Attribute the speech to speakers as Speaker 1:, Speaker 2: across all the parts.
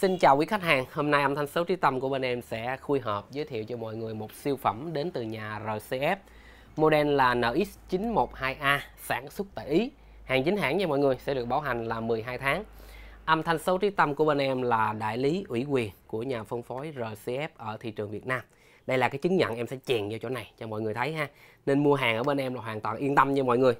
Speaker 1: Xin chào quý khách hàng, hôm nay âm thanh số trí tâm của bên em sẽ khui hộp giới thiệu cho mọi người một siêu phẩm đến từ nhà RCF. Model là NX912A, sản xuất tại Ý. Hàng chính hãng nha mọi người, sẽ được bảo hành là 12 tháng. Âm thanh số trí tâm của bên em là đại lý ủy quyền của nhà phân phối RCF ở thị trường Việt Nam. Đây là cái chứng nhận em sẽ chèn vào chỗ này cho mọi người thấy ha. Nên mua hàng ở bên em là hoàn toàn yên tâm nha mọi người.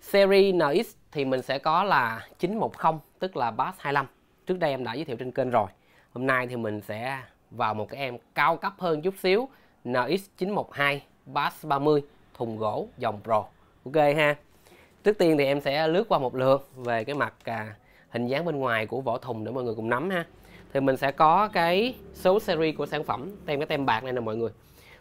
Speaker 1: Series NX thì mình sẽ có là 910 tức là Bass 25 trước đây em đã giới thiệu trên kênh rồi hôm nay thì mình sẽ vào một cái em cao cấp hơn chút xíu NX912 Bass 30 thùng gỗ dòng Pro ok ha trước tiên thì em sẽ lướt qua một lượt về cái mặt à, hình dáng bên ngoài của vỏ thùng để mọi người cùng nắm ha thì mình sẽ có cái số series của sản phẩm tem cái tem bạc này nè mọi người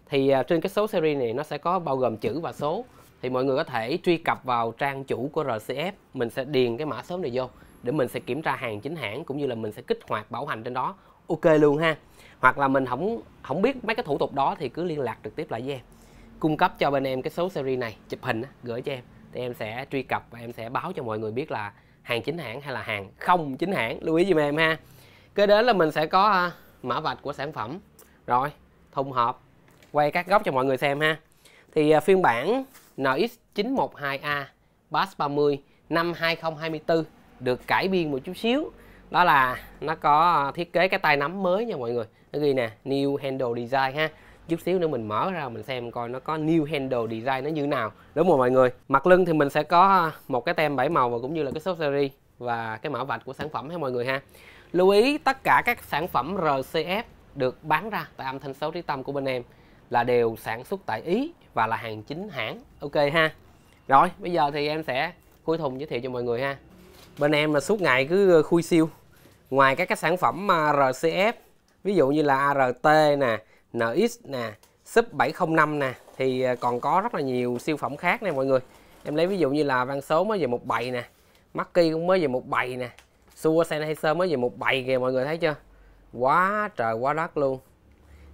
Speaker 1: thì à, trên cái số series này nó sẽ có bao gồm chữ và số thì mọi người có thể truy cập vào trang chủ của RCF mình sẽ điền cái mã số này vô để mình sẽ kiểm tra hàng chính hãng cũng như là mình sẽ kích hoạt bảo hành trên đó ok luôn ha hoặc là mình không không biết mấy cái thủ tục đó thì cứ liên lạc trực tiếp lại với em cung cấp cho bên em cái số series này chụp hình gửi cho em thì em sẽ truy cập và em sẽ báo cho mọi người biết là hàng chính hãng hay là hàng không chính hãng lưu ý giùm em ha kế đến là mình sẽ có à, mã vạch của sản phẩm rồi thùng hộp quay các góc cho mọi người xem ha thì à, phiên bản NX912A BAS 30 năm 2024 được cải biên một chút xíu đó là nó có thiết kế cái tay nắm mới nha mọi người nó ghi nè new handle design ha chút xíu nữa mình mở ra mình xem coi nó có new handle design nó như nào đúng rồi mọi người mặt lưng thì mình sẽ có một cái tem bảy màu và cũng như là cái số series và cái mã vạch của sản phẩm ha mọi người ha lưu ý tất cả các sản phẩm RCF được bán ra tại âm thanh 6 trí tâm của bên em là đều sản xuất tại Ý và là hàng chính hãng ok ha rồi bây giờ thì em sẽ cuối thùng giới thiệu cho mọi người ha bên em là suốt ngày cứ ờ, khui siêu ngoài các cái sản phẩm mà RCF ví dụ như là ART nè NX nè sub 705 nè thì ờ, còn có rất là nhiều siêu phẩm khác nè mọi người em lấy ví dụ như là văn số mới về một bầy nè Maki cũng mới về một bầy nè Sua Sennheiser mới về một bầy kìa mọi người thấy chưa quá trời quá đất luôn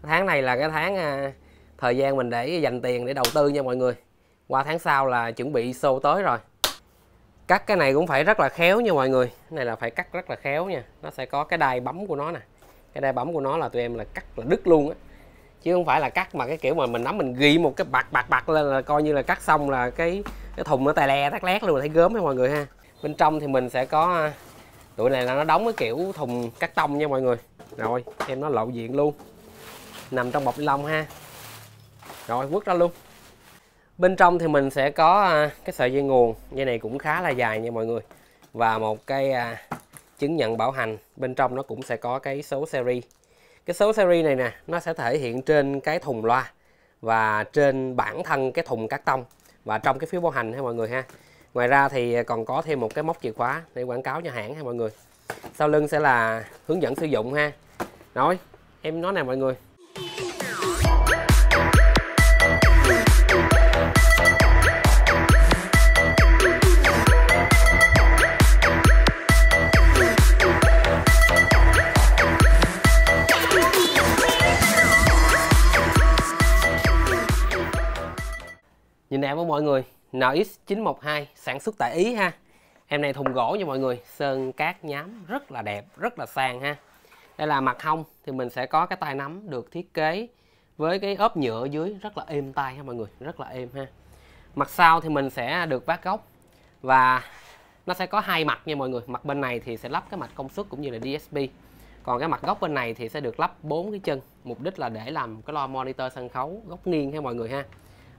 Speaker 1: tháng này là cái tháng à, thời gian mình để dành tiền để đầu tư nha mọi người qua tháng sau là chuẩn bị show tới rồi cắt cái này cũng phải rất là khéo nha mọi người cái này là phải cắt rất là khéo nha nó sẽ có cái đai bấm của nó nè cái đai bấm của nó là tụi em là cắt là đứt luôn á chứ không phải là cắt mà cái kiểu mà mình nắm mình ghi một cái bạc bạc bạc lên là coi như là cắt xong là cái cái thùng nó tè le tắt lét luôn thấy gớm hay mọi người ha bên trong thì mình sẽ có à, tụi này là nó đóng cái kiểu thùng cắt tông nha mọi người rồi em nó lộ diện luôn nằm trong bọc lông ha rồi quất ra luôn bên trong thì mình sẽ có à, cái sợi dây nguồn dây này cũng khá là dài nha mọi người và một cái à, chứng nhận bảo hành bên trong nó cũng sẽ có cái số seri cái số seri này nè nó sẽ thể hiện trên cái thùng loa và trên bản thân cái thùng cắt tông và trong cái phiếu bảo hành ha mọi người ha ngoài ra thì còn có thêm một cái móc chìa khóa để quảng cáo cho hãng ha mọi người sau lưng sẽ là hướng dẫn sử dụng ha rồi em nói nè mọi người nhìn đẹp với mọi người NX912 sản xuất tại Ý ha em này thùng gỗ nha mọi người sơn cát nhám rất là đẹp rất là sang ha đây là mặt hông thì mình sẽ có cái tay nắm được thiết kế với cái ốp nhựa dưới rất là êm tay ha mọi người rất là êm ha mặt sau thì mình sẽ được vát góc và nó sẽ có hai mặt nha mọi người mặt bên này thì sẽ lắp cái mặt công suất cũng như là DSP còn cái mặt góc bên này thì sẽ được lắp bốn cái chân mục đích là để làm cái lo monitor sân khấu góc nghiêng ha mọi người ha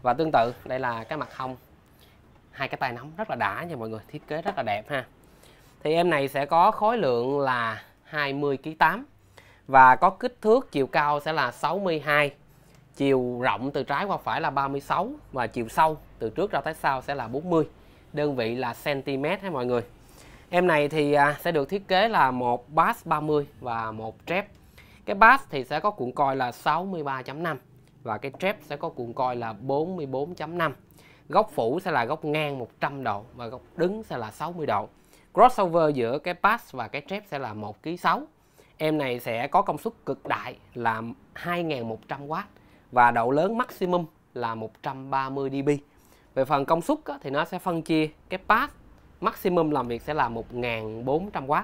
Speaker 1: và tương tự đây là cái mặt hông hai cái tay nắm rất là đã nha mọi người thiết kế rất là đẹp ha thì em này sẽ có khối lượng là 20 kg 8 và có kích thước chiều cao sẽ là 62 chiều rộng từ trái qua phải là 36 và chiều sâu từ trước ra tới sau sẽ là 40 đơn vị là cm ha mọi người em này thì à, sẽ được thiết kế là một bass 30 và một trép cái bass thì sẽ có cuộn coi là 63.5 và cái trep sẽ có cuộn coi là 44.5 góc phủ sẽ là góc ngang 100 độ và góc đứng sẽ là 60 độ crossover giữa cái pass và cái trep sẽ là 1 ký 6 em này sẽ có công suất cực đại là 2.100 w và độ lớn maximum là 130 dB về phần công suất thì nó sẽ phân chia cái pass maximum làm việc sẽ là 1.400 w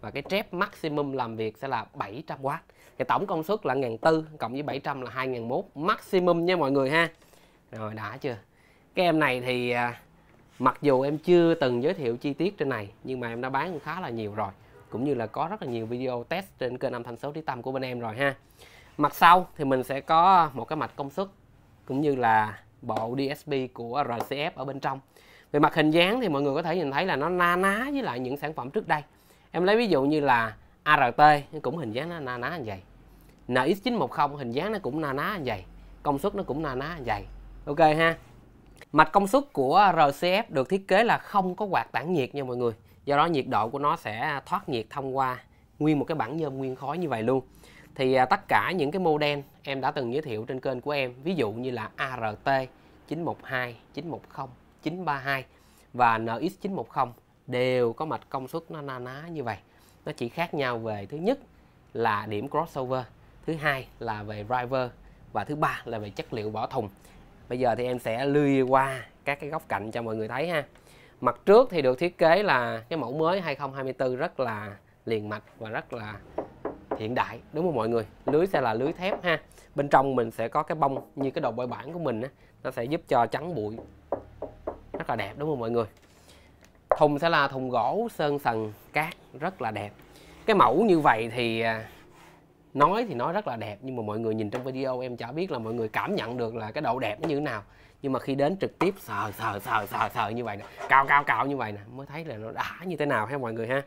Speaker 1: và cái trép maximum làm việc sẽ là 700W thì tổng công suất là 1004 cộng với 700 là 2001 maximum nha mọi người ha rồi đã chưa cái em này thì à, mặc dù em chưa từng giới thiệu chi tiết trên này nhưng mà em đã bán khá là nhiều rồi cũng như là có rất là nhiều video test trên kênh âm thanh số tiếng tâm của bên em rồi ha mặt sau thì mình sẽ có một cái mạch công suất cũng như là bộ DSP của RCF ở bên trong về mặt hình dáng thì mọi người có thể nhìn thấy là nó na ná với lại những sản phẩm trước đây em lấy ví dụ như là ART cũng hình dáng nó na ná như vậy NX910 hình dáng nó cũng na ná như vậy công suất nó cũng na ná như vậy ok ha mạch công suất của RCF được thiết kế là không có quạt tản nhiệt nha mọi người do đó nhiệt độ của nó sẽ thoát nhiệt thông qua nguyên một cái bản nhôm nguyên khối như vậy luôn thì à, tất cả những cái model em đã từng giới thiệu trên kênh của em ví dụ như là ART 912 910 932 và NX910 đều có mạch công suất nó na ná như vậy nó chỉ khác nhau về thứ nhất là điểm crossover thứ hai là về driver và thứ ba là về chất liệu vỏ thùng bây giờ thì em sẽ lươi qua các cái góc cạnh cho mọi người thấy ha mặt trước thì được thiết kế là cái mẫu mới 2024 rất là liền mạch và rất là hiện đại đúng không mọi người lưới sẽ là lưới thép ha bên trong mình sẽ có cái bông như cái đầu bôi bản của mình á nó sẽ giúp cho trắng bụi rất là đẹp đúng không mọi người thùng sẽ là thùng gỗ sơn sần cát rất là đẹp cái mẫu như vậy thì à, nói thì nói rất là đẹp nhưng mà mọi người nhìn trong video em chả biết là mọi người cảm nhận được là cái độ đẹp như thế nào nhưng mà khi đến trực tiếp sờ sờ sờ sờ sờ như vậy nè cao cao cao như vậy nè mới thấy là nó đã như thế nào ha mọi người ha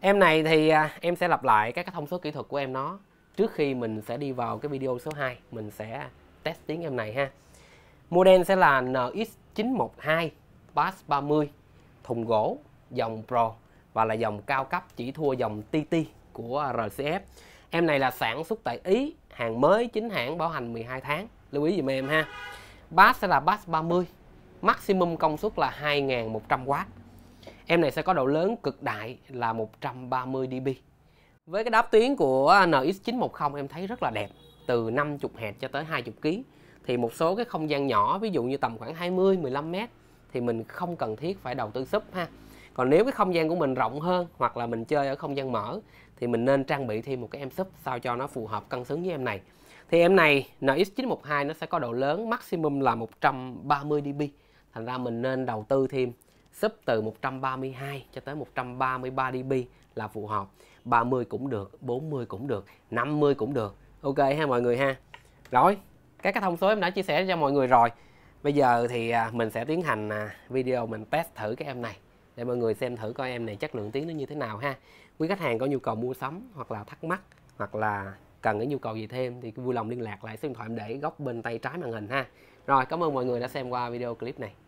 Speaker 1: em này thì à, em sẽ lặp lại các cái thông số kỹ thuật của em nó trước khi mình sẽ đi vào cái video số 2 mình sẽ test tiếng em này ha model sẽ là NX912 Bass 30 thùng gỗ, dòng Pro và là dòng cao cấp chỉ thua dòng TT của RCF. Em này là sản xuất tại Ý, hàng mới chính hãng bảo hành 12 tháng. Lưu ý dùm em ha. Bass sẽ là bass 30, maximum công suất là 2100W. Em này sẽ có độ lớn cực đại là 130 dB. Với cái đáp tuyến của NX910 em thấy rất là đẹp, từ 50 Hz cho tới 20 kg. Thì một số cái không gian nhỏ, ví dụ như tầm khoảng 20 15 m thì mình không cần thiết phải đầu tư súp ha còn nếu cái không gian của mình rộng hơn hoặc là mình chơi ở không gian mở thì mình nên trang bị thêm một cái em sub sao cho nó phù hợp cân xứng với em này thì em này NX912 nó sẽ có độ lớn maximum là 130 dB thành ra mình nên đầu tư thêm sub từ 132 cho tới 133 dB là phù hợp 30 cũng được 40 cũng được 50 cũng được ok ha mọi người ha rồi các cái thông số em đã chia sẻ cho mọi người rồi Bây giờ thì à, mình sẽ tiến hành à, video mình test thử cái em này để mọi người xem thử coi em này chất lượng tiếng nó như thế nào ha. Quý khách hàng có nhu cầu mua sắm hoặc là thắc mắc hoặc là cần cái nhu cầu gì thêm thì vui lòng liên lạc lại số điện thoại em để góc bên tay trái màn hình ha. Rồi cảm ơn mọi người đã xem qua video clip này.